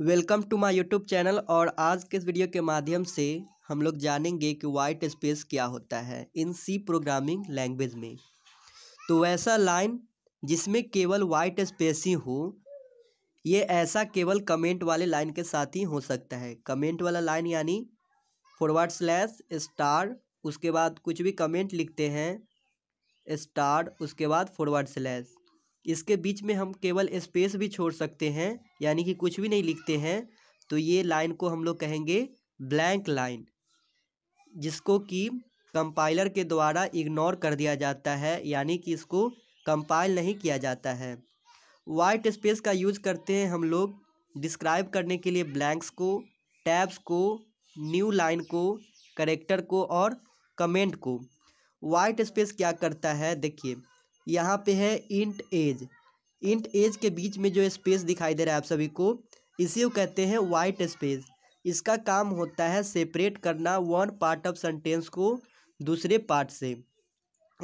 welcome to my YouTube channel और आज के इस वीडियो के माध्यम से हम लोग जानेंगे कि वाइट स्पेस क्या होता है इन सी प्रोग्रामिंग लैंग्वेज में तो ऐसा लाइन जिसमें केवल वाइट स्पेस ही हो ये ऐसा केवल कमेंट वाले लाइन के साथ ही हो सकता है कमेंट वाला लाइन यानी फॉरवर्ड स्लैश स्टार उसके बाद कुछ भी कमेंट लिखते हैं स्टार उसके बाद फॉरवर्ड स्लैश इसके बीच में हम केवल स्पेस भी छोड़ सकते हैं यानी कि कुछ भी नहीं लिखते हैं तो ये लाइन को हम लोग कहेंगे ब्लैंक लाइन जिसको कि कंपाइलर के द्वारा इग्नोर कर दिया जाता है यानी कि इसको कंपाइल नहीं किया जाता है वाइट स्पेस का यूज करते हैं हम लोग डिस्क्राइब करने के लिए ब्लैंक्स को टैब्स को न्यू लाइन को करेक्टर को और कमेंट को वाइट स्पेस क्या करता है देखिए यहाँ पे है इंट एज इंट एज के बीच में जो स्पेस दिखाई दे रहा है आप सभी को इसी को कहते हैं वाइट स्पेस इसका काम होता है सेपरेट करना वन पार्ट ऑफ सेंटेंस को दूसरे पार्ट से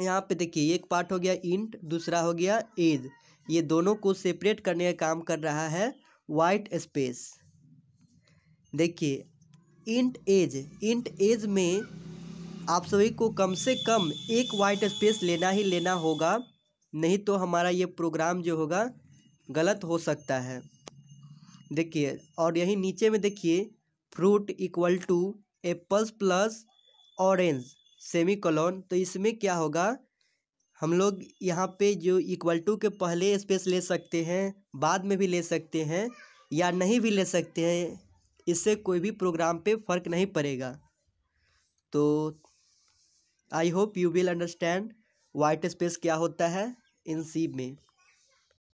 यहाँ पे देखिए एक पार्ट हो गया इंट दूसरा हो गया एज ये दोनों को सेपरेट करने का काम कर रहा है वाइट स्पेस देखिए इंट एज इंट एज में आप सभी को कम से कम एक वाइट स्पेस लेना ही लेना होगा नहीं तो हमारा ये प्रोग्राम जो होगा गलत हो सकता है देखिए और यहीं नीचे में देखिए fruit equal to apples plus orange semicolon तो इसमें क्या होगा हम लोग यहाँ पे जो इक्वल टू के पहले स्पेस ले सकते हैं बाद में भी ले सकते हैं या नहीं भी ले सकते हैं इससे कोई भी प्रोग्राम पे फ़र्क नहीं पड़ेगा तो I hope you will understand white space क्या होता है इन सब में